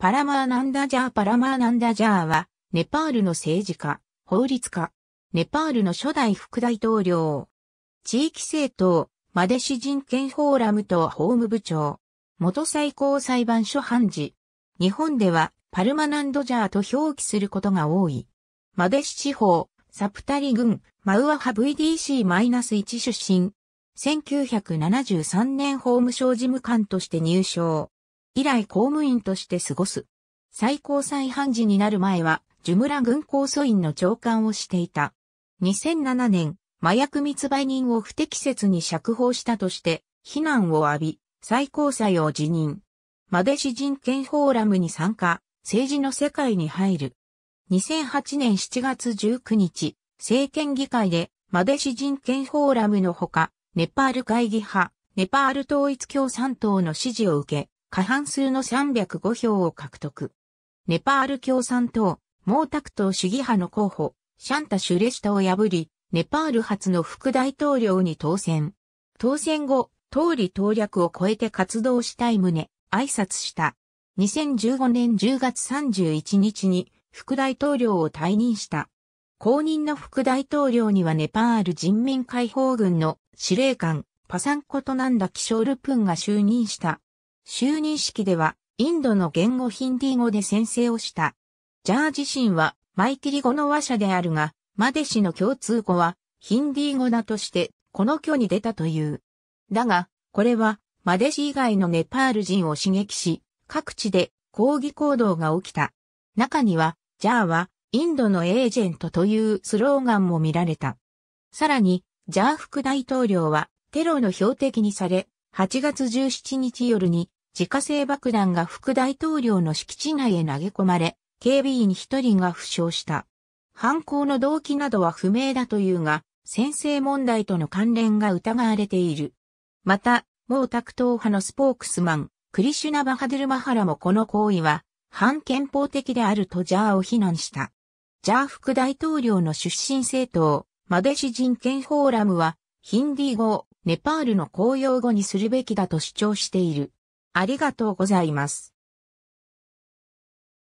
パラマーナンダジャーパラマーナンダジャーは、ネパールの政治家、法律家、ネパールの初代副大統領、地域政党、マデシ人権フォーラムと法務部長、元最高裁判所判事。日本では、パルマナンドジャーと表記することが多い。マデシ地方、サプタリ郡、マウアハ VDC-1 出身。1973年法務省事務官として入省。以来公務員として過ごす。最高裁判事になる前は、ジュムラ軍公訴院の長官をしていた。2007年、麻薬密売人を不適切に釈放したとして、非難を浴び、最高裁を辞任。マデシ人権フォーラムに参加、政治の世界に入る。2008年7月19日、政権議会で、マデシ人権フォーラムのほか、ネパール会議派、ネパール統一共産党の支持を受け、過半数の305票を獲得。ネパール共産党、毛沢東主義派の候補、シャンタ・シュレシタを破り、ネパール初の副大統領に当選。当選後、通り党略を超えて活動したい旨、挨拶した。2015年10月31日に副大統領を退任した。後任の副大統領にはネパール人民解放軍の司令官、パサンコトナンダ・キショールプンが就任した。就任式では、インドの言語ヒンディー語で宣誓をした。ジャー自身は、マイキリ語の話者であるが、マデ氏の共通語は、ヒンディー語だとして、この挙に出たという。だが、これは、マデ氏以外のネパール人を刺激し、各地で抗議行動が起きた。中には、ジャーは、インドのエージェントというスローガンも見られた。さらに、ジャー副大統領は、テロの標的にされ、8月17日夜に自家製爆弾が副大統領の敷地内へ投げ込まれ、警備員1人が負傷した。犯行の動機などは不明だというが、先制問題との関連が疑われている。また、毛沢東派のスポークスマン、クリシュナ・バハドゥルマハラもこの行為は、反憲法的であるとジャーを非難した。ジャー副大統領の出身政党、マデシ人権フォーラムは、ヒンディー語、ネパールの公用語にするべきだと主張している。ありがとうございます。